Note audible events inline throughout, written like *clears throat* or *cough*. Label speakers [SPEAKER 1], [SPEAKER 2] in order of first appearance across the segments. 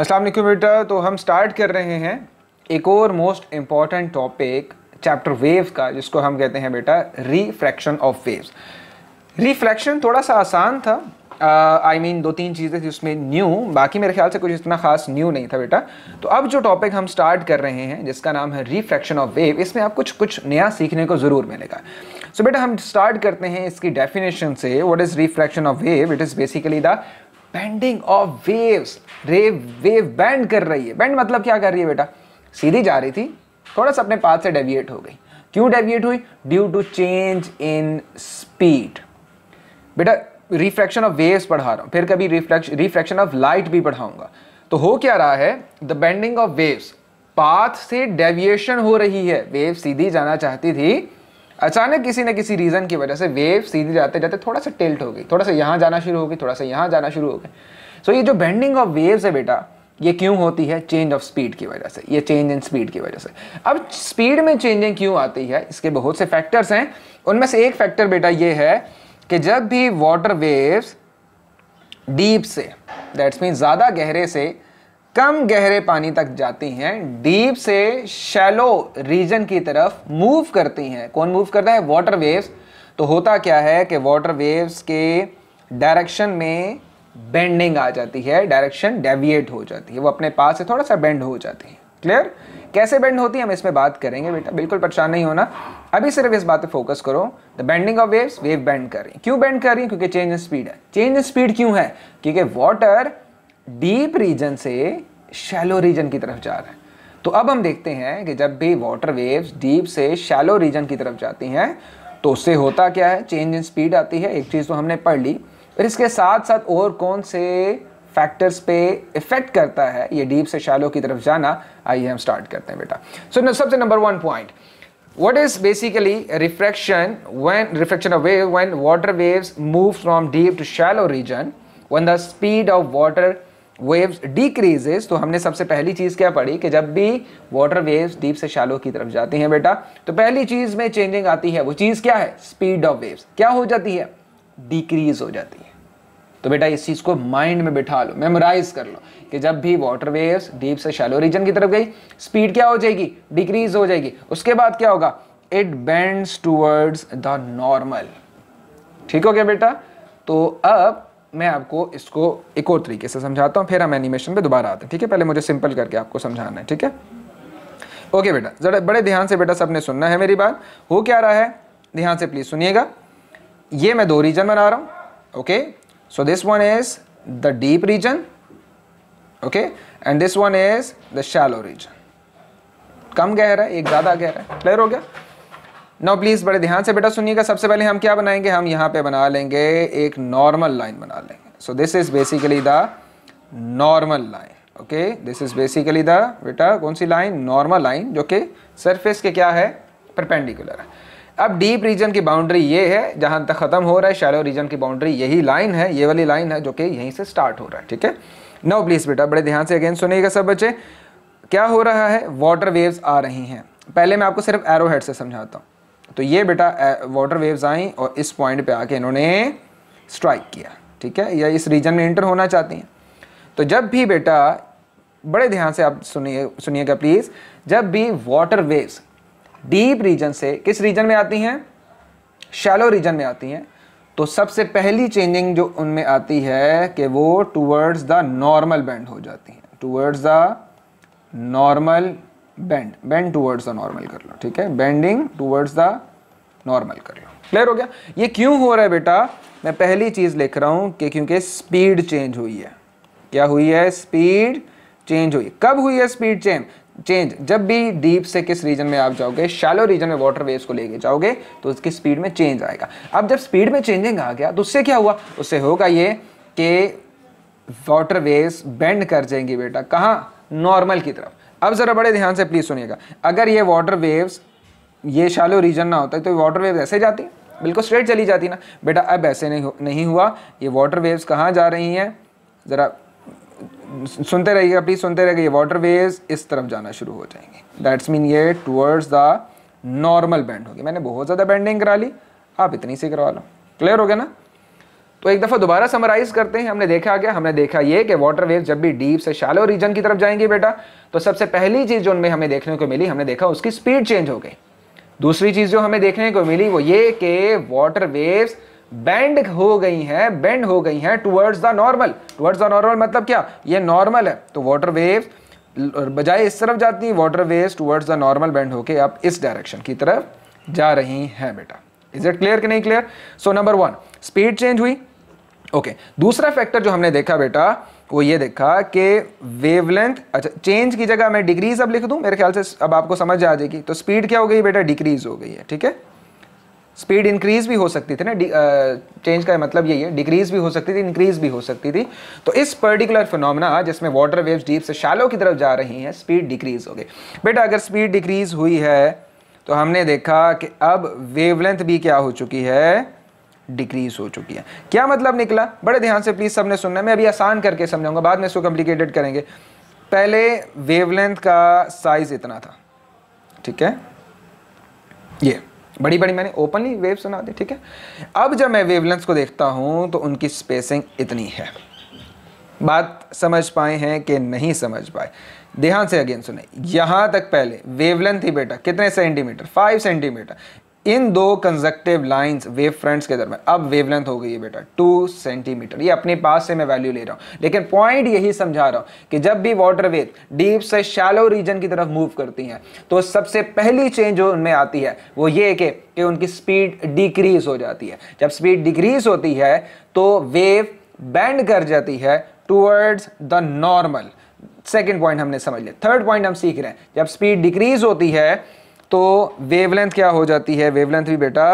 [SPEAKER 1] वालेकुम बेटा तो हम स्टार्ट कर रहे हैं एक और most important topic chapter waves का जिसको हम कहते हैं बेटा रिफ्रैक्शन ऑफ वेव्स रिफ्रैक्शन थोड़ा सा आसान था आई मीन mean, दो तीन चीज़ें थी उसमें न्यू बाकी मेरे ख्याल से कुछ इतना खास न्यू नहीं था बेटा तो अब जो टॉपिक हम स्टार्ट कर रहे हैं जिसका नाम है रिफ्रैक्शन ऑफ वेव इसमें आप कुछ कुछ नया सीखने को ज़रूर मिलेगा सो so, बेटा हम स्टार्ट करते हैं इसकी डेफिनेशन से what is refraction of wave it is basically the bending of waves रेव वेव बैंड कर रही है बैंड मतलब क्या कर रही है बेटा सीधी जा रही थी थोड़ा सा अपने पाथ से डेविएट हो गई क्यों डेविएट हुई due to change in speed बेटा रिफ्रैक्शन ऑफ वेव्स पढ़ा रहा हूँ फिर कभी रिफ्रैक्शन ऑफ लाइट भी पढ़ाऊंगा तो हो क्या रहा है the bending of waves path से डेविएशन हो रही है वेव सीधी जाना चाहती थी अचानक किसी न किसी रीज़न की वजह से वेव सीधी जाते जाते थोड़ा सा टिल्ट हो गई थोड़ा सा यहाँ जाना शुरू हो गई थोड़ा सा यहाँ जाना शुरू हो गया सो ये जो बेंडिंग ऑफ वेव्स है बेटा ये क्यों होती है चेंज ऑफ स्पीड की वजह से ये चेंज इन स्पीड की वजह से अब स्पीड में चेंजिंग क्यों आती है इसके बहुत से फैक्टर्स हैं उनमें से एक फैक्टर बेटा ये है कि जब भी वाटर वेव्स डीप से दैट्स मीन ज़्यादा गहरे से कम गहरे पानी तक जाती हैं डीप से शैलो रीजन की तरफ मूव करती हैं कौन मूव करता है वाटर वेव्स तो होता क्या है कि वाटर वेव्स के डायरेक्शन में बेंडिंग आ जाती है डायरेक्शन डेविएट हो जाती है वो अपने पास से थोड़ा सा बेंड हो जाती है क्लियर कैसे बेंड होती है हम इसमें बात करेंगे बेटा बिल्कुल परेशान नहीं होना अभी सिर्फ इस बात पे फोकस करो the bending of waves wave bend कर रही है क्यों बेंड कर रही है क्योंकि चेंज इन स्पीड है चेंज इन स्पीड क्यों है क्योंकि वाटर डीप रीजन से शैलो रीजन की तरफ जा रहा है तो अब हम देखते हैं कि जब भी वाटर वेव्स डीप से शैलो रीजन की तरफ जाती हैं तो उससे होता क्या है चेंज इन स्पीड आती है एक चीज़ तो हमने पढ़ ली और इसके साथ साथ और कौन से फैक्टर्स पे इफेक्ट करता है ये डीप से शालो की तरफ जाना आइए हम स्टार्ट करते हैं बेटा सो so, सबसे number one point what is basically refraction when refraction of wave when water waves move from deep to shallow region when the speed of water waves decreases तो हमने सबसे पहली चीज़ क्या पढ़ी कि जब भी वाटर वेव्स डीप से शैलो की तरफ जाती हैं बेटा तो पहली चीज़ में चेंजिंग आती है वो चीज़ क्या है स्पीड ऑफ वेव्स क्या हो जाती है डीक्रीज हो जाती है तो बेटा इस चीज़ को माइंड में बिठा लो मेमोराइज कर लो कि जब भी वाटर वेव्स डीप से शैलो रीजन की तरफ गई स्पीड क्या हो जाएगी डिक्रीज हो जाएगी उसके बाद क्या होगा it bends towards the normal ठीक हो गया बेटा तो अब मैं आपको इसको एक और तरीके से समझाता हूँ फिर हम एनिमेशन पे दोबारा आते हैं ठीक है पहले मुझे सिंपल करके आपको समझाना है ठीक है ओके बेटा जरा बड़े ध्यान से बेटा सबने सुनना है मेरी बात हो क्या रहा है ध्यान से प्लीज़ सुनिएगा ये मैं दो रीजन बना रहा हूँ okay So this one is the deep region, okay, and this one is the shallow region. कम गहरा है एक ज़्यादा गहरा है क्लियर हो गया नाउ प्लीज़ बड़े ध्यान से बेटा सुनिएगा सबसे पहले हम क्या बनाएंगे हम यहां पे बना लेंगे एक नॉर्मल लाइन बना लेंगे so this is basically the normal line okay this is basically the बेटा कौन सी लाइन नॉर्मल लाइन जो कि सरफेस के क्या है परपेंडिकुलर है अब डीप रीजन की बाउंड्री ये है जहाँ तक ख़त्म हो रहा है शैलो रीजन की बाउंड्री यही लाइन है ये वाली लाइन है जो कि यहीं से स्टार्ट हो रहा है ठीक है नो प्लीज़ बेटा बड़े ध्यान से अगेन सुनिएगा सब बच्चे क्या हो रहा है वाटर वेव्स आ रही हैं पहले मैं आपको सिर्फ एरो हेड से समझाता हूँ तो ये बेटा वाटर वेव्स आई और इस पॉइंट पे आके इन्होंने स्ट्राइक किया ठीक है या इस रीजन में इंटर होना चाहती हैं तो जब भी बेटा बड़े ध्यान से आप सुनिए सुनिएगा प्लीज़ जब भी वाटर वेव्स डीप रीजन से किस रीजन में आती हैं शैलो रीजन में आती हैं तो सबसे पहली चेंजिंग जो उनमें आती है कि वो टूवर्ड्स द नॉर्मल बैंड हो जाती हैं towards the normal bend bend towards the normal कर लो ठीक है बैंडिंग टूवर्ड्स द नॉर्मल कर लो क्लियर हो गया ये क्यों हो रहा है बेटा मैं पहली चीज़ लिख रहा हूं कि क्योंकि स्पीड चेंज हुई है क्या हुई है स्पीड चेंज हुई कब हुई है स्पीड चेंज चेंज जब भी डीप से किस रीजन में आप जाओगे शैलो रीजन में वाटर वेव्स को लेके जाओगे तो उसकी स्पीड में चेंज आएगा अब जब स्पीड में चेंजिंग आ गया तो उससे क्या हुआ उससे होगा ये कि वाटर वेव्स बेंड कर जाएंगी बेटा कहाँ नॉर्मल की तरफ अब ज़रा बड़े ध्यान से प्लीज़ सुनिएगा अगर ये वाटर वेव्स ये शैलो रीजन ना होता तो वाटर वेव्स ऐसे जाती बिल्कुल स्ट्रेट चली जाती ना बेटा अब ऐसे नहीं हुआ ये वाटर वेव्स कहाँ जा रही हैं ज़रा सुनते रहिएगा प्लीज़ सुनते रहिएगा वाटर वेव्स इस तरफ जाना शुरू हो जाएंगे दैट्स मीन ये टूवर्ड्स द नॉर्मल बैंड होगी मैंने बहुत ज़्यादा बैंडिंग करा ली आप इतनी सी करवा लो क्लियर हो गया ना तो एक दफ़ा दोबारा समराइज करते हैं हमने देखा क्या हमने देखा ये कि वाटर वेव जब भी डीप से शालो रीजन की तरफ जाएंगे बेटा तो सबसे पहली चीज़ जो उनमें हमें देखने को मिली हमने देखा उसकी स्पीड चेंज हो गई दूसरी चीज़ जो हमें देखने को मिली वो ये कि वाटर वेव्स बैंड हो गई हैं बेंड हो गई हैं towards the normal towards the normal मतलब क्या ये नॉर्मल है तो वाटर वेव बजाय इस तरफ जाती है water wave towards the normal bend होके आप इस डायरेक्शन की तरफ जा रही हैं बेटा इज इट क्लियर कि नहीं clear so number one speed change हुई ओके okay. दूसरा फैक्टर जो हमने देखा बेटा वो ये देखा कि वेवलेंथ अच्छा चेंज की जगह मैं डिग्रीज अब लिख दूं मेरे ख्याल से अब आपको समझ आ जाएगी तो स्पीड क्या हो गई बेटा डिक्रीज हो गई है ठीक है स्पीड इंक्रीज भी हो सकती थी ना चेंज का मतलब यही है डिक्रीज भी हो सकती थी इंक्रीज भी हो सकती थी तो इस पर्टिकुलर फिनोमिना जिसमें वाटर वेव्स डीप से शालो की तरफ जा रही हैं स्पीड डिक्रीज हो गई बेटा अगर स्पीड डिक्रीज हुई है तो हमने देखा कि अब वेवलेंथ भी क्या हो चुकी है डिक्रीज हो चुकी है क्या मतलब निकला बड़े ध्यान से प्लीज़ सबने सुनना मैं अभी आसान करके समझाऊंगा बाद में इसको कॉम्प्लिकेटेड करेंगे पहले वेवलेंथ का साइज इतना था ठीक है ये बड़ी बड़ी मैंने ओपनली वेव सुना दी ठीक है अब जब मैं वेवलेंस को देखता हूँ तो उनकी स्पेसिंग इतनी है बात समझ पाए हैं कि नहीं समझ पाए ध्यान से अगेन सुने यहाँ तक पहले वेवलेंथ थी बेटा कितने सेंटीमीटर फाइव सेंटीमीटर इन दो कंजक्टिव लाइंस वेव फ्रंट्स के दरमियान अब वेवलेंथ हो गई है बेटा टू सेंटीमीटर ये अपने पास से मैं वैल्यू ले रहा हूँ लेकिन पॉइंट यही समझा रहा हूँ कि जब भी वाटर वेव डीप से शैलो रीजन की तरफ मूव करती हैं तो सबसे पहली चेंज जो उनमें आती है वो ये कि कि उनकी स्पीड डिक्रीज हो जाती है जब स्पीड डिक्रीज होती है तो वेव बैंड कर जाती है towards the normal second point हमने समझ लिया थर्ड पॉइंट हम सीख रहे हैं जब स्पीड डिक्रीज होती है तो वेवलेंथ क्या हो जाती है वेवलेंथ भी बेटा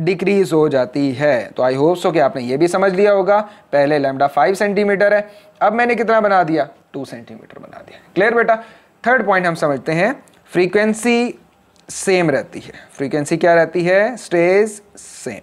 [SPEAKER 1] डिक्रीज हो जाती है तो आई होप सो कि आपने ये भी समझ लिया होगा पहले लैमडा फाइव सेंटीमीटर है अब मैंने कितना बना दिया टू सेंटीमीटर बना दिया क्लियर बेटा थर्ड पॉइंट हम समझते हैं फ्रीक्वेंसी सेम रहती है फ्रीक्वेंसी क्या रहती है स्टेज सेम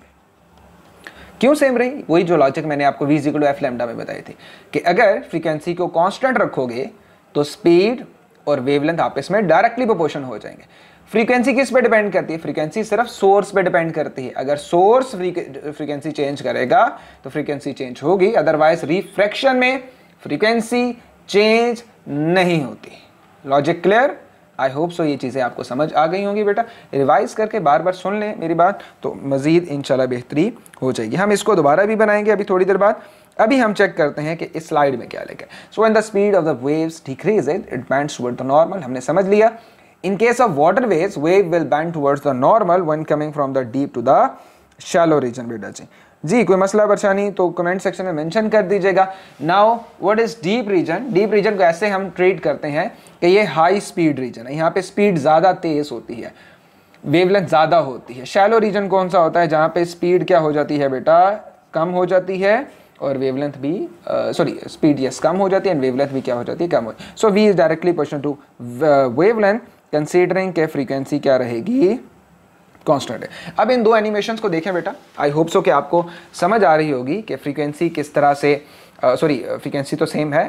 [SPEAKER 1] क्यों सेम रही वही जो लॉजिक मैंने आपको वी एफ लेमडा में बताई थी कि अगर फ्रीक्वेंसी को कॉन्स्टेंट रखोगे तो स्पीड और वेवलेंथ आपस में डायरेक्टली प्रोपोर्शन हो जाएंगे फ्रीक्वेंसी किस पे डिपेंड करती है फ्रीक्वेंसी सिर्फ सोर्स पे डिपेंड करती है अगर सोर्स फ्रीक्वेंसी चेंज करेगा तो फ्रीक्वेंसी चेंज होगी अदरवाइज रिफ्रैक्शन में फ्रीक्वेंसी चेंज नहीं होती logic clear I hope so ये चीज़ें आपको समझ आ गई होंगी बेटा रिवाइज करके बार बार सुन लें मेरी बात तो मज़ीद इनशाला बेहतरी हो जाएगी हम इसको दोबारा भी बनाएंगे अभी थोड़ी देर बाद अभी हम चेक करते हैं कि इस स्लाइड में क्या लिखा है so and the speed of the waves decrease it it word the normal हमने समझ लिया In case of waterways, wave will bend towards the normal when coming from the deep to the shallow region बेटा जी जी कोई मसला परेशानी तो comment section में mention कर दीजिएगा now what is deep region deep region को ऐसे हम ट्रीट करते हैं कि ये हाई स्पीड रीजन है यहाँ पे स्पीड ज़्यादा तेज़ होती है वेवलेंथ ज़्यादा होती है शैलो रीजन कौन सा होता है जहाँ पे स्पीड क्या हो जाती है बेटा कम हो जाती है और वेवलेंथ भी सॉरी स्पीड यस कम हो जाती है एंड वेवलेंथ भी क्या हो जाती है कम हो so v is directly person to wavelength considering के फ्रीक्वेंसी क्या रहेगी कांस्टेंट है अब इन दो एनिमेशन को देखें बेटा आई होप सो कि आपको समझ आ रही होगी कि फ्रीक्वेंसी किस तरह से सॉरी uh, फ्रीक्वेंसी तो सेम है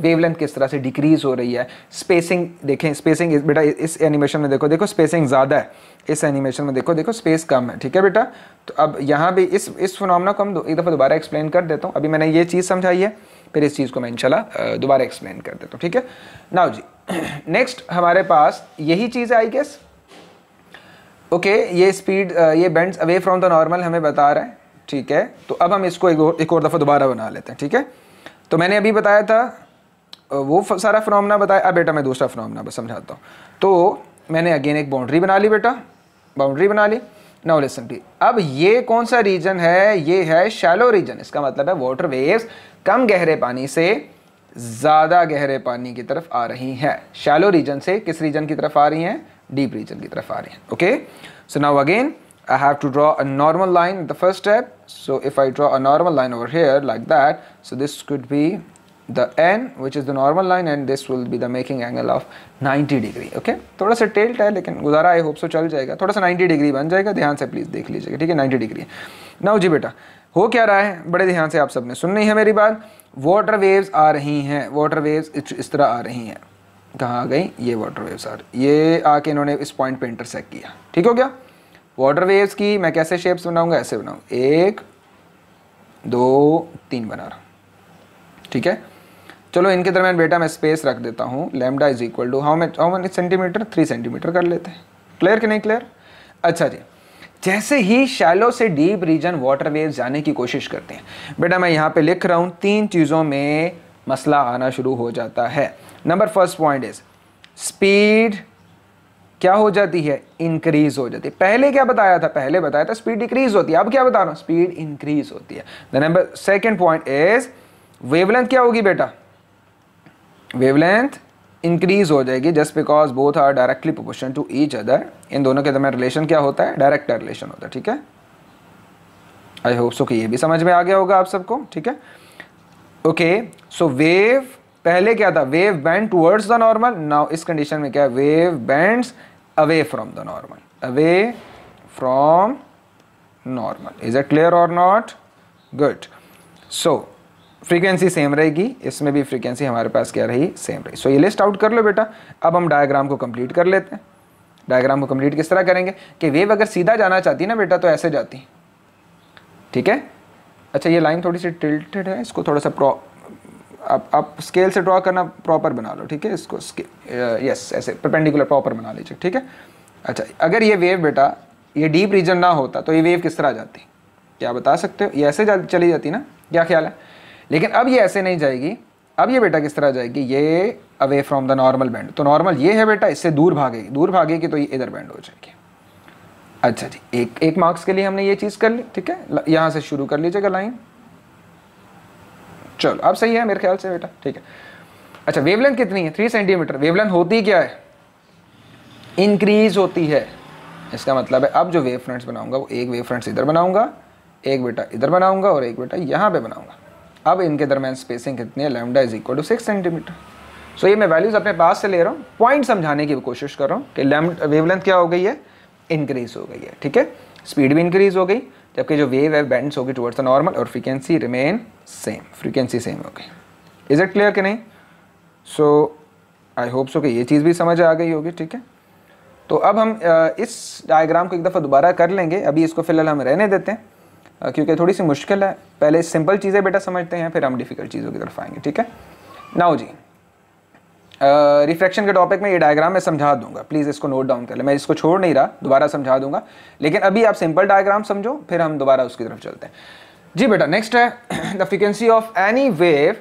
[SPEAKER 1] वेवलेंथ uh, किस तरह से डिक्रीज हो रही है स्पेसिंग देखें स्पेसिंग बेटा इस एनिमेशन में देखो देखो स्पेसिंग ज़्यादा है इस एनिमेशन में देखो देखो स्पेस कम है ठीक है बेटा तो अब यहाँ भी इस इस फिनोमेना को हम एक दफ़ा दोबारा एक्सप्लेन कर देता हूँ अभी मैंने ये चीज़ समझाई है फिर इस चीज़ को मैं इनशाला दोबारा एक्सप्लेन कर देता हूँ ठीक है नाव जी नेक्स्ट *clears throat* हमारे पास यही चीज़ है आई गेस ओके ये स्पीड ये bends away from the normal हमें बता रहा है ठीक है तो अब हम इसको एक और, एक और दफ़ा दोबारा बना लेते हैं ठीक है तो मैंने अभी बताया था वो सारा फ्रॉमना बताया अब बेटा मैं दूसरा फ्रॉमना बस समझाता हूँ तो मैंने अगेन एक बाउंड्री बना ली बेटा बाउंड्री बना ली नाउ लिसन टी अब ये कौन सा रीजन है ये है शैलो रीजन इसका मतलब है वाटर वेव्स कम गहरे पानी से ज़्यादा गहरे पानी की तरफ आ रही है शैलो रीजन से किस रीजन की तरफ आ रही है डीप रीजन की तरफ आ रही है okay so now again I have to draw a normal line the first step so if I draw a normal line over here like that so this could be the N which is the normal line and this will be the making angle of 90 degree okay थोड़ा सा tilt है लेकिन गुजारा आई hope सो चल जाएगा थोड़ा सा 90 degree बन जाएगा ध्यान से प्लीज़ देख लीजिएगा ठीक है 90 डिग्री नाउ जी बेटा हो क्या रहा है बड़े ध्यान से आप सबने सुननी है मेरी बात वाटर वेव्स आ रही हैं वाटर वेव्स इस तरह आ रही हैं कहाँ आ गई ये वाटर वेव्स आ रही ये आके इन्होंने इस पॉइंट पे इंटरसेक्ट किया ठीक हो गया वाटर वेव्स की मैं कैसे शेप्स बनाऊंगा ऐसे बनाऊँ एक दो तीन बना रहा ठीक है चलो इनके दरमियान बेटा मैं स्पेस रख देता हूँ lambda is equal to how मैं how many centimetre three centimetre कर लेते हैं क्लियर कि नहीं क्लियर अच्छा जी जैसे ही शैलो से डीप रीजन वाटर वेव जाने की कोशिश करते हैं बेटा मैं यहाँ पे लिख रहा हूँ तीन चीज़ों में मसला आना शुरू हो जाता है number first point is speed क्या हो जाती है इंक्रीज हो जाती है पहले क्या बताया था पहले बताया था स्पीड डिक्रीज होती है अब क्या बता रहा हूँ स्पीड इंक्रीज होती है the number second point is wavelength क्या होगी बेटा वेवलेंथ इंक्रीज हो जाएगी just because both are directly proportion to each other इन दोनों के दरमियान रिलेशन क्या होता है डायरेक्ट रिलेशन होता है ठीक है आई होप सो कि ये भी समझ में आ गया होगा आप सबको ठीक है ओके सो वेव पहले क्या था wave bend towards the normal now इस कंडीशन में क्या है wave bends away from the normal away from normal is it clear और not good so frequency same रहेगी इसमें भी फ्रीक्वेंसी हमारे पास क्या रही सेम रही सो so, ये लिस्ट आउट कर लो बेटा अब हम डायग्राम को कंप्लीट कर लेते हैं डायग्राम को कंप्लीट किस तरह करेंगे कि वेव अगर सीधा जाना चाहती है ना बेटा तो ऐसे जाती ठीक है अच्छा ये लाइन थोड़ी सी टिल्टेड है इसको थोड़ा सा प्रॉ आप आप स्केल से ड्रॉ करना प्रॉपर बना लो ठीक है इसको यस uh, ऐसे परपेंडिकुलर प्रॉपर बना लीजिए ठीक है अच्छा अगर ये वेव बेटा ये डीप रीजन ना होता तो ये वेव किस तरह जाती क्या बता सकते हो ये ऐसे जा, चली जाती ना क्या ख्याल है लेकिन अब ये ऐसे नहीं जाएगी अब ये बेटा किस तरह जाएगी ये away from the normal bend तो नॉर्मल ये है बेटा इससे दूर भागेगी दूर भागेगी तो ये इधर बैंड हो जाएगी अच्छा जी एक एक मार्क्स के लिए हमने ये चीज़ कर ली ठीक है यहाँ से शुरू कर लीजिएगा लाइन चलो अब सही है मेरे ख्याल से बेटा ठीक है अच्छा वेवलेंथ कितनी है थ्री सेंटीमीटर वेवलेंथ होती क्या है इंक्रीज होती है इसका मतलब है अब जो वेव फ्रंट्स बनाऊंगा वो एक वेव फ्रंट्स इधर बनाऊंगा एक बेटा इधर बनाऊंगा और एक बेटा यहाँ पे बनाऊंगा अब इनके दरमियान स्पेसिंग कितनी है lambda is equal to six centimetre so ये मैं वैल्यूज़ अपने पास से ले रहा हूँ पॉइंट समझाने की कोशिश कर रहा हूँ कि लेम वेवलेंथ क्या हो गई है इंक्रीज हो गई है ठीक है स्पीड भी इंक्रीज हो गई जबकि जो वेव है बैंड होगी टुवर्ड्स द नॉर्मल और frequency remain same frequency same हो गई इज़ इट क्लियर कि नहीं सो आई होप सो कि ये चीज़ भी समझ आ गई होगी ठीक है तो अब हम इस डायग्राम को एक दफ़ा दोबारा कर लेंगे अभी इसको फ़िलहाल हम रहने देते हैं क्योंकि थोड़ी सी मुश्किल है पहले सिंपल चीज़ें बेटा समझते हैं फिर हम डिफ़िकल्ट चीज़ों की तरफ आएंगे ठीक है नाउ जी रिफ्रैक्शन के टॉपिक में ये डायग्राम मैं समझा दूंगा प्लीज़ इसको नोट डाउन कर ले मैं इसको छोड़ नहीं रहा दोबारा समझा दूंगा लेकिन अभी आप सिंपल डायग्राम समझो फिर हम दोबारा उसकी तरफ चलते हैं जी बेटा नेक्स्ट है the frequency of any wave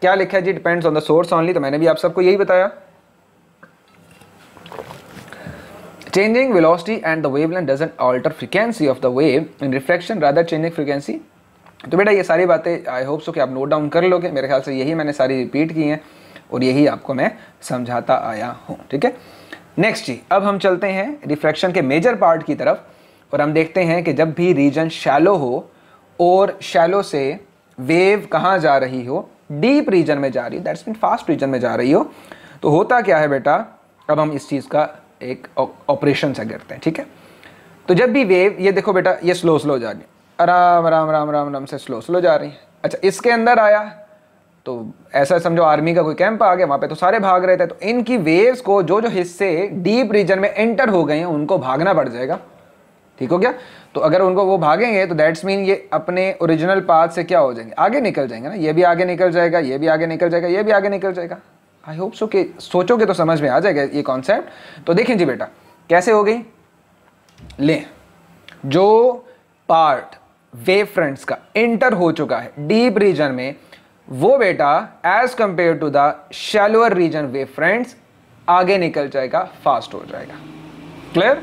[SPEAKER 1] क्या लिखा है जी depends on the source only तो मैंने भी आप सबको यही बताया Changing velocity and the wavelength doesn't alter frequency of the wave in reflection rather changing frequency तो बेटा ये सारी बातें आई होप सो कि आप नोट डाउन कर लोगे मेरे ख्याल से यही मैंने सारी रिपीट की हैं और यही आपको मैं समझाता आया हूँ ठीक है नेक्स्ट जी अब हम चलते हैं रिफ्रैक्शन के मेजर पार्ट की तरफ और हम देखते हैं कि जब भी रीजन शैलो हो और शैलो से वेव कहाँ जा रही हो डीप रीजन में जा रही हो दैट्स मीन फास्ट रीजन में जा रही हो तो होता क्या है बेटा अब हम इस चीज़ का एक ऑपरेशन से करते हैं ठीक है तो जब भी वेव ये देखो बेटा ये स्लो स्लो जा रही आराम आराम आराम आराम आराम से स्लो स्लो जा रही है अच्छा इसके अंदर आया तो ऐसा समझो आर्मी का कोई कैंप आ गया वहाँ पे तो सारे भाग रहे थे तो इनकी वेव्स को जो जो हिस्से डीप रीजन में एंटर हो गए हैं उनको भागना पड़ जाएगा ठीक हो गया तो अगर उनको वो भागेंगे तो दैट्स मीन ये अपने ओरिजिनल पाथ से क्या हो जाएंगे आगे निकल जाएंगे ना ये भी आगे निकल जाएगा ये भी आगे निकल जाएगा ये भी आगे निकल जाएगा आई होप सो कि सोचोगे तो समझ में आ जाएगा ये कॉन्सेप्ट तो देखें जी बेटा कैसे हो गई ले जो पार्ट वेव फ्रंट्स का इंटर हो चुका है डीप रीजन में वो बेटा as compare to the shallower region wave fronts आगे निकल जाएगा फास्ट हो जाएगा क्लियर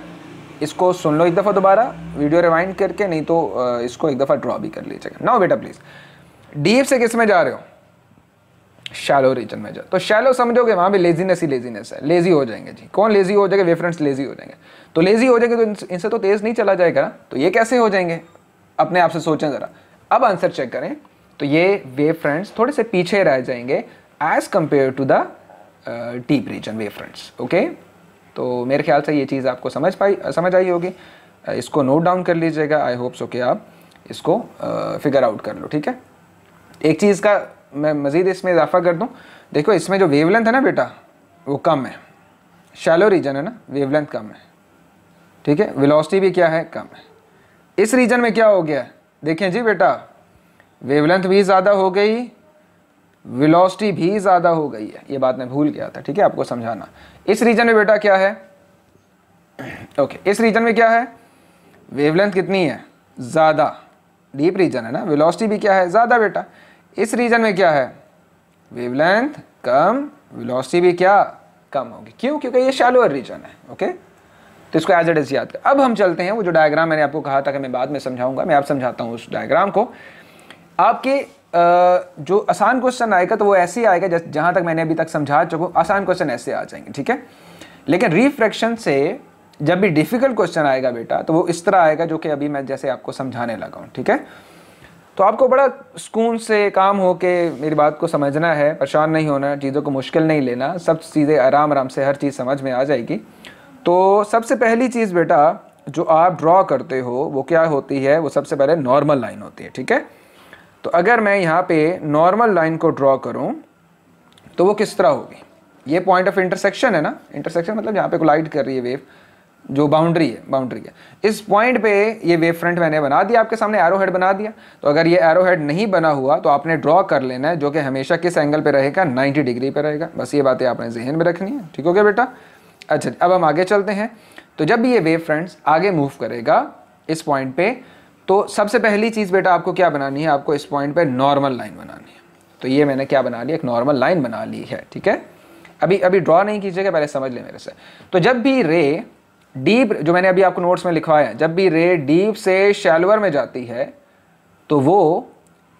[SPEAKER 1] इसको सुन लो एक दफ़ा दोबारा वीडियो रिवाइंड करके नहीं तो इसको एक दफ़ा ड्रॉ भी कर लीजिएगा नाउ बेटा प्लीज़ डीप से किस में जा रहे हो शैलो रीजन में जाओ तो शैलो समझोगे वहां भी लेजीनेस ही लेजीनेस है लेजी हो जाएंगे जी कौन लेजी हो जाएगा वेव लेजी हो जाएंगे तो लेजी हो जाएंगे तो इनसे तो तेज़ नहीं चला जाएगा तो ये कैसे हो जाएंगे अपने आप से सोचें ज़रा अब आंसर चेक करें तो ये वेव थोड़े से पीछे रह जाएंगे as compare to the deep region wave fronts okay तो मेरे ख्याल से ये चीज़ आपको समझ पाई समझ आई होगी uh, इसको नोट डाउन कर लीजिएगा आई होप सो कि आप इसको फिगर uh, आउट कर लो ठीक है एक चीज़ का मैं मज़ीद इसमें इजाफा कर दूँ देखो इसमें जो वेवलेंथ है ना बेटा वो कम है शैलो रीजन है ना वेवलेंथ कम है ठीक है विलोसिटी भी क्या है कम है इस रीजन में क्या हो गया देखें जी बेटा वेवलेंथ भी ज़्यादा हो गई विलोसिटी भी ज़्यादा हो गई है ये बात मैं भूल गया था ठीक है आपको समझाना इस रीजन में बेटा क्या है ओके इस रीजन में क्या है वेवलेंथ कितनी है ज़्यादा डीप रीजन है ना विलोसिटी भी क्या है ज़्यादा बेटा इस रीजन में क्या है वेवलेंथ कम वेलोसिटी भी क्या कम होगी क्यों क्योंकि ये शैलोअर रीजन है ओके तो इसको एज एड इज याद कर अब हम चलते हैं वो जो डायग्राम मैंने आपको कहा था कि मैं बाद में समझाऊंगा मैं आप समझाता हूँ उस डायग्राम को आपके जो आसान क्वेश्चन आएगा तो वो ऐसे ही आएगा जहाँ तक मैंने अभी तक समझा चुका हूँ आसान क्वेश्चन ऐसे आ जाएंगे ठीक है लेकिन रिफ्रैक्शन से जब भी डिफिकल्ट क्वेश्चन आएगा बेटा तो वो इस तरह आएगा जो कि अभी मैं जैसे आपको समझाने लगा हूँ ठीक है तो आपको बड़ा सुकून से काम हो के मेरी बात को समझना है परेशान नहीं होना चीज़ों को मुश्किल नहीं लेना सब चीज़ें आराम आराम से हर चीज़ समझ में आ जाएगी तो सबसे पहली चीज़ बेटा जो आप ड्रॉ करते हो वो क्या होती है वो सबसे पहले नॉर्मल लाइन होती है ठीक है तो अगर मैं यहाँ पे नॉर्मल लाइन को ड्रॉ करूँ तो वो किस तरह होगी ये पॉइंट ऑफ इंटरसेक्शन है ना इंटरसेक्शन मतलब यहाँ पे कोलाइड कर रही है वेव जो बाउंड्री है बाउंड्री है इस पॉइंट पे ये वेव फ्रंट मैंने बना दिया आपके सामने एरो हेड बना दिया तो अगर ये एरो हेड नहीं बना हुआ तो आपने ड्रॉ कर लेना है जो कि हमेशा किस एंगल पे रहेगा 90 डिग्री पे रहेगा बस ये बातें आपने जहन में रखनी है ठीक हो गया बेटा अच्छा अब हम आगे चलते हैं तो जब भी ये वेव फ्रंट्स आगे मूव करेगा इस पॉइंट पे तो सबसे पहली चीज़ बेटा आपको क्या बनानी है आपको इस पॉइंट पे नॉर्मल लाइन बनानी है तो ये मैंने क्या बना लिया एक नॉर्मल लाइन बना ली है ठीक है अभी अभी ड्रॉ नहीं कीजिएगा पहले समझ लें मेरे से तो जब भी रे डीप जो मैंने अभी आपको नोट्स में लिखवाया जब भी रे डीप से शैलोअर में जाती है तो वो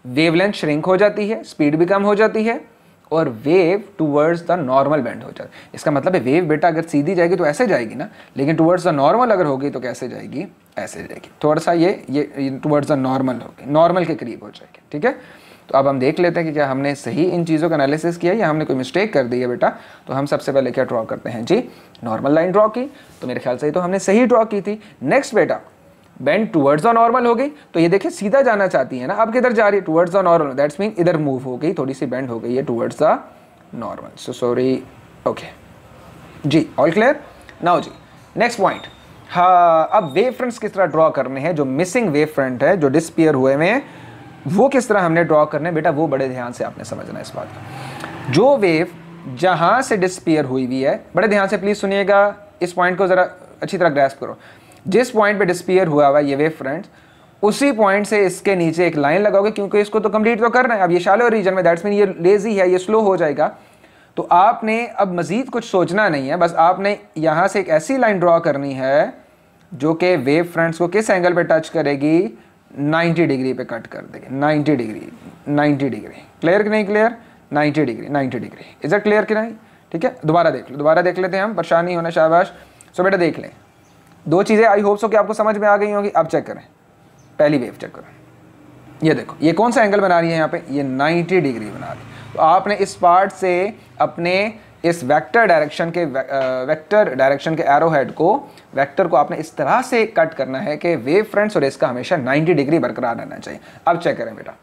[SPEAKER 1] वेवलेंथ श्रिंक हो जाती है स्पीड भी कम हो जाती है और wave towards the normal bend हो जाती है इसका मतलब है वेव बेटा अगर सीधी जाएगी तो ऐसे जाएगी ना लेकिन टूवर्ड्स द नॉर्मल अगर होगी तो कैसे जाएगी ऐसे जाएगी थोड़ा सा ये ये टूवर्ड्स द नॉर्मल होगी नॉर्मल के करीब हो जाएगी ठीक है तो अब हम देख लेते हैं कि क्या हमने सही इन चीज़ों का एनालिसिस किया या हमने कोई मिस्टेक कर दी है बेटा तो हम सबसे पहले क्या ड्रॉ करते हैं जी नॉर्मल लाइन ड्रॉ की तो मेरे ख्याल से ही तो हमने सही ड्रॉ की थी नेक्स्ट बेटा बेंड टूवर्ड्स और नॉर्मल हो गई तो ये देखिए सीधा जाना चाहती है ना अब किधर जा रही है टूवर्ड्स और नॉर्मल दैट्स मीन इधर मूव हो गई थोड़ी सी बेंड हो गई है towards the normal so sorry okay जी ऑल क्लियर नाउ जी नेक्स्ट पॉइंट हाँ अब वेव फ्रंट्स किस तरह ड्रॉ करने हैं जो मिसिंग वेव फ्रंट है जो डिसपियर हुए हैं वो किस तरह हमने ड्रॉ करना है बेटा वो बड़े ध्यान से आपने समझना है इस बात को जो वेव जहां से डिसपियर हुई हुई है बड़े ध्यान से प्लीज़ सुनिएगा इस पॉइंट को ज़रा अच्छी तरह ग्रेस्प करो जिस पॉइंट पे डिसपियर हुआ हुआ ये वेव फ्रंट उसी पॉइंट से इसके नीचे एक लाइन लगाओगे क्योंकि इसको तो कंप्लीट तो करना है अब ये शालो रीजन में दैट्स मीन ये लेजी है ये स्लो हो जाएगा तो आपने अब मज़ीद कुछ सोचना नहीं है बस आपने यहां से एक ऐसी लाइन ड्रॉ करनी है जो कि वेव फ्रंट्स को किस एंगल पर टच करेगी 90 डिग्री पे कट कर देंगे 90 डिग्री 90 डिग्री क्लियर कि नहीं clear 90 degree 90 degree is it clear कि नहीं ठीक है दोबारा देख लो दोबारा देख लेते हैं हम परेशान नहीं होना शाबाश सो बेटा देख लें दो चीज़ें आई होप सो कि आपको समझ में आ गई होंगी अब चेक करें पहली वेव चेक करें ये देखो ये कौन सा एंगल बना रही है यहाँ पे ये 90 डिग्री बना रही है तो आपने इस पार्ट से अपने इस वेक्टर डायरेक्शन के वेक्टर uh, डायरेक्शन के एरो हेड को वेक्टर को आपने इस तरह से कट करना है कि वेव फ्रंट्स और इसका हमेशा 90 डिग्री बरकरार रहना चाहिए अब चेक करें बेटा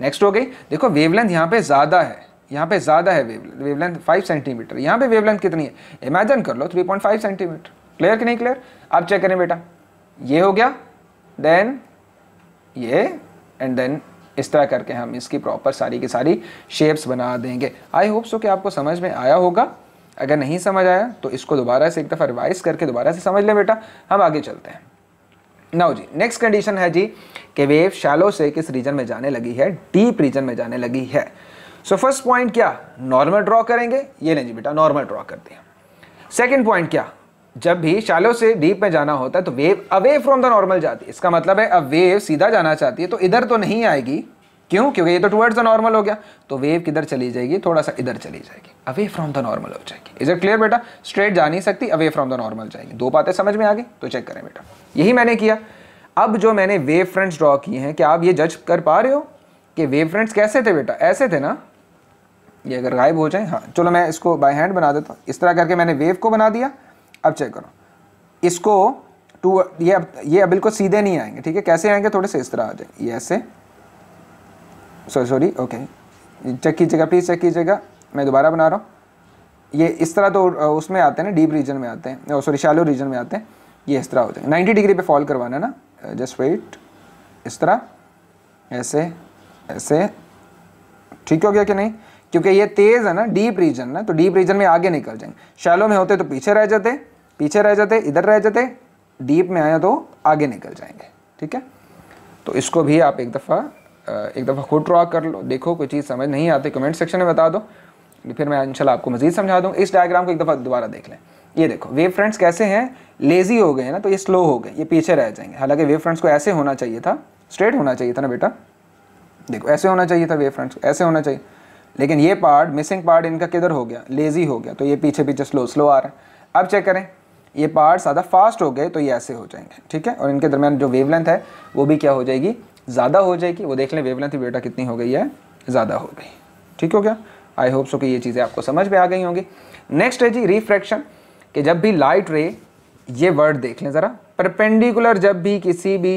[SPEAKER 1] नेक्स्ट हो गई देखो वेवलेंथ यहाँ पे ज़्यादा है यहाँ पे ज़्यादा है वेवलेंथ फाइव सेंटीमीटर यहाँ पे वेवलेंथ कितनी है इमेजिन कर लो three point five centimetre clear कि नहीं क्लियर अब चेक करें बेटा ये हो गया देन ये एंड देन इस तरह करके हम इसकी प्रॉपर सारी की सारी शेप्स बना देंगे आई होप सो कि आपको समझ में आया होगा अगर नहीं समझ आया तो इसको दोबारा से एक दफ़ा रिवाइज करके दोबारा से समझ लें बेटा हम आगे चलते हैं नाउ जी नेक्स्ट कंडीशन है जी कि वेव शैलो से किस रीजन में जाने लगी है डीप रीजन में जाने लगी है सो फर्स्ट पॉइंट क्या नॉर्मल ड्रॉ करेंगे ये नहीं जी बेटा नॉर्मल ड्रॉ करते हैं सेकेंड पॉइंट क्या जब भी शालो से डीप में जाना होता है तो wave away from the normal जाती है इसका मतलब है अब वेव सीधा जाना चाहती है तो इधर तो नहीं आएगी क्यों क्योंकि ये तो टुवर्ड्स द नॉर्मल हो गया तो वेव किधर चली जाएगी थोड़ा सा इधर चली जाएगी अवे फ्रॉम द नॉर्मल हो जाएगी इज इट क्लियर बेटा स्ट्रेट जा नहीं सकती अवे फ्रॉम द नॉर्मल जाएगी दो बातें समझ में आ गई तो चेक करें बेटा यही मैंने किया अब जो मैंने वेव फ्रंट्स ड्रॉ किए हैं क्या आप ये जज कर पा रहे हो कि वेव फ्रंट्स कैसे थे बेटा ऐसे थे ना ये अगर गायब हो जाए हाँ चलो मैं इसको बाय हैंड बना देता हूँ इस तरह करके मैंने वेव को बना दिया अब चेक करो इसको टू ये अब ये बिल्कुल सीधे नहीं आएंगे ठीक है कैसे आएंगे थोड़े से इस तरह आ जाए ये ऐसे सॉरी सॉरी ओके चेक कीजिएगा प्लीज़ चेक कीजिएगा मैं दोबारा बना रहा हूँ ये इस तरह तो उसमें आते हैं ना डीप रीजन में आते हैं सॉरी शैलो रीजन में आते हैं ये इस तरह होते हैं नाइन्टी डिग्री पे फॉल करवाना ना जस्ट वेट इस तरह ऐसे ऐसे ठीक हो गया कि नहीं क्योंकि ये तेज़ है ना डीप रीजन ना तो डीप रीजन में आगे निकल जाएंगे शैलो में होते तो पीछे रह जाते पीछे रह जाते इधर रह जाते डीप में आया तो आगे निकल जाएंगे ठीक है तो इसको भी आप एक दफ़ा एक दफ़ा खुद ड्रा कर लो देखो कोई चीज़ समझ नहीं आती कमेंट सेक्शन में बता दो फिर मैं इनशाला आपको मजीद समझा दूँ इस डायग्राम को एक दफ़ा दोबारा देख लें ये देखो वेव फ्रंट्स कैसे हैं लेज़ी हो गए हैं ना तो ये स्लो हो गए ये पीछे रह जाएंगे हालांकि वेव फ्रंट्स को ऐसे होना चाहिए था स्ट्रेट होना चाहिए था ना बेटा देखो ऐसे होना चाहिए था वेव फ्रंट्स ऐसे होना चाहिए लेकिन ये पार्ट मिसिंग पार्ट इनका किधर हो गया लेज़ी हो गया तो ये पीछे पीछे स्लो स्लो आ रहा है अब चेक करें ये पार्ट ज़्यादा फास्ट हो गए तो ये ऐसे हो जाएंगे ठीक है और इनके दरमियान जो वेव है वो भी क्या हो जाएगी ज़्यादा हो जाएगी वो देख लें वेवलेंथ बेटा कितनी हो गई है ज़्यादा हो गई ठीक हो गया आई होप सो कि ये चीज़ें आपको समझ में आ गई होंगी नेक्स्ट है जी रिफ्रैक्शन कि जब भी लाइट रे ये वर्ड देख लें ज़रा परपेंडिकुलर जब भी किसी भी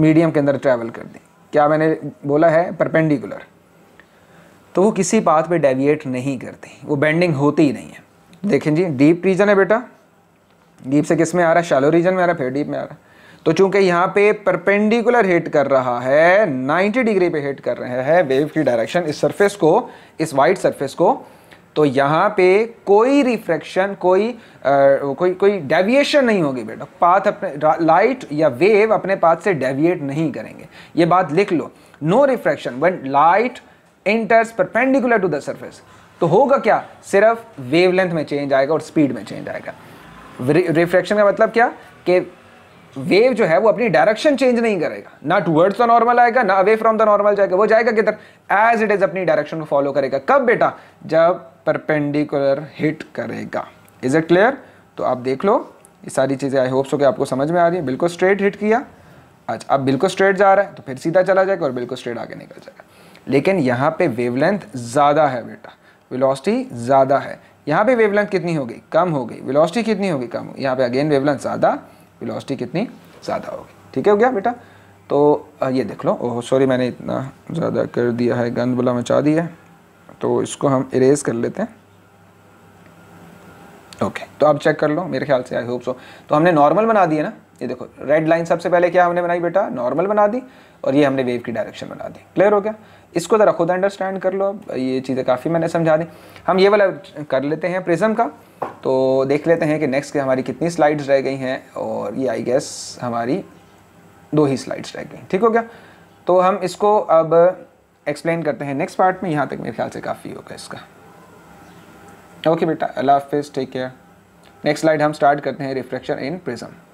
[SPEAKER 1] मीडियम के अंदर ट्रैवल कर दें क्या मैंने बोला है परपेंडिकुलर तो वो किसी बात पे डेविएट नहीं करती वो बेंडिंग होती ही नहीं है देखें जी डीप रीजन है बेटा डीप से किस में आ रहा है शैलो रीजन में आ रहा है फिर डीप में आ रहा है तो चूंकि यहाँ पे परपेंडिकुलर हिट कर रहा है 90 डिग्री पे हिट कर रहे हैं वेव की डायरेक्शन इस सरफेस को इस वाइट सरफेस को तो यहाँ पे कोई रिफ्रैक्शन कोई आ, कोई कोई डेविएशन नहीं होगी बेटा पाथ अपने लाइट या वेव अपने पाथ से डेविएट नहीं करेंगे ये बात लिख लो no refraction when light enters perpendicular to the surface तो होगा क्या सिर्फ वेवलेंथ में चेंज आएगा और स्पीड में चेंज आएगा रिफ्रैक्शन का मतलब क्या कि वेव जो है वो अपनी डायरेक्शन चेंज नहीं करेगा ना टूवर्ड्स द नॉर्मल आएगा ना अवे फ्रॉम द नॉर्मल जाएगा वो जाएगा किधर एज इट इज अपनी डायरेक्शन को फॉलो करेगा कब बेटा जब परपेंडिकुलर हिट करेगा इज इट क्लियर तो आप देख लो ये सारी चीज़ें आई होप सो कि आपको समझ में आ रही है बिल्कुल स्ट्रेट हिट किया अच्छा अब बिल्कुल स्ट्रेट जा रहा है तो फिर सीधा चला जाएगा और बिल्कुल स्ट्रेट आगे निकल जाएगा लेकिन यहाँ पे वेवलेंथ ज़्यादा है बेटा वेलोसिटी ज़्यादा है यहाँ पे वेवलेंथ कितनी हो गई कम हो गई वेलोसिटी कितनी होगी कम हो यहाँ पे अगेन वेवलेंथ ज़्यादा वेलोसिटी कितनी ज़्यादा होगी ठीक है हो गया बेटा तो ये देख लो ओह सॉरी मैंने इतना ज़्यादा कर दिया है गंद बुला मचा दिया है तो इसको हम इरेज कर लेते हैं ओके तो अब चेक कर लो मेरे ख्याल से आई होप सो तो हमने नॉर्मल बना दिया ना ये देखो रेड लाइन सबसे पहले क्या हमने बनाई बेटा नॉर्मल बना दी और ये हमने वेव की डायरेक्शन बना दी क्लियर हो गया इसको ज़रा खुद अंडरस्टैंड कर लो ये चीज़ें काफ़ी मैंने समझा दी हम ये वाला कर लेते हैं प्रिज्म का तो देख लेते हैं कि नेक्स्ट के हमारी कितनी स्लाइड्स रह गई हैं और ये आई गेस हमारी दो ही स्लाइड्स रह गई ठीक हो गया तो हम इसको अब एक्सप्लेन करते हैं नेक्स्ट पार्ट में यहाँ तक मेरे ख्याल से काफ़ी होगा इसका ओके बेटा अल्लाह हाफिज़ टेक केयर नेक्स्ट स्लाइड हम स्टार्ट करते हैं रिफ्लेक्शन इन प्रिज्म